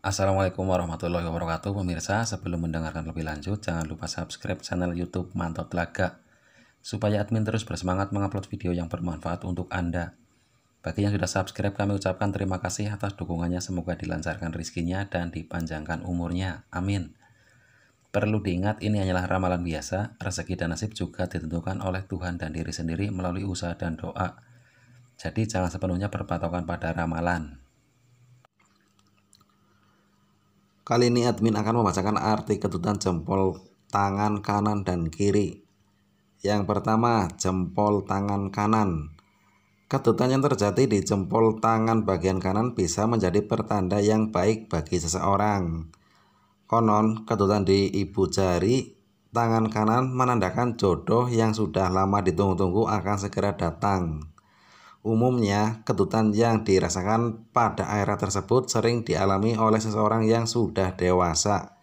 Assalamualaikum warahmatullahi wabarakatuh Pemirsa, sebelum mendengarkan lebih lanjut Jangan lupa subscribe channel youtube Mantau Telaga Supaya admin terus bersemangat mengupload video yang bermanfaat untuk Anda Bagi yang sudah subscribe kami ucapkan terima kasih atas dukungannya Semoga dilancarkan rizkinya dan dipanjangkan umurnya Amin Perlu diingat ini hanyalah ramalan biasa, rezeki dan nasib juga ditentukan oleh Tuhan dan diri sendiri melalui usaha dan doa. Jadi jangan sepenuhnya berpatokan pada ramalan. Kali ini admin akan membacakan arti kedutan jempol tangan kanan dan kiri. Yang pertama, jempol tangan kanan. Kedutan yang terjadi di jempol tangan bagian kanan bisa menjadi pertanda yang baik bagi seseorang. Konon, kedutan di ibu jari tangan kanan menandakan jodoh yang sudah lama ditunggu-tunggu akan segera datang. Umumnya, kedutan yang dirasakan pada aera tersebut sering dialami oleh seseorang yang sudah dewasa.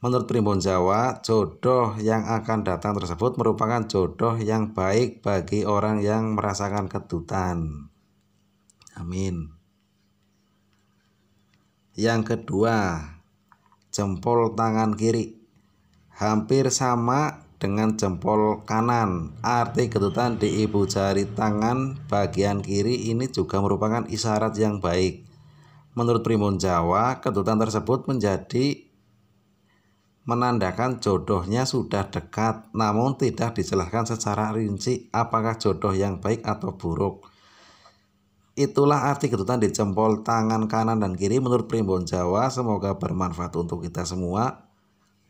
Menurut Primbon Jawa, jodoh yang akan datang tersebut merupakan jodoh yang baik bagi orang yang merasakan kedutan. Amin. Yang kedua, jempol tangan kiri. Hampir sama dengan jempol kanan. Arti kedutan di ibu jari tangan bagian kiri ini juga merupakan isyarat yang baik. Menurut primbon Jawa, kedutan tersebut menjadi menandakan jodohnya sudah dekat, namun tidak dijelaskan secara rinci apakah jodoh yang baik atau buruk. Itulah arti ketutan di jempol tangan kanan dan kiri menurut primbon Jawa. Semoga bermanfaat untuk kita semua.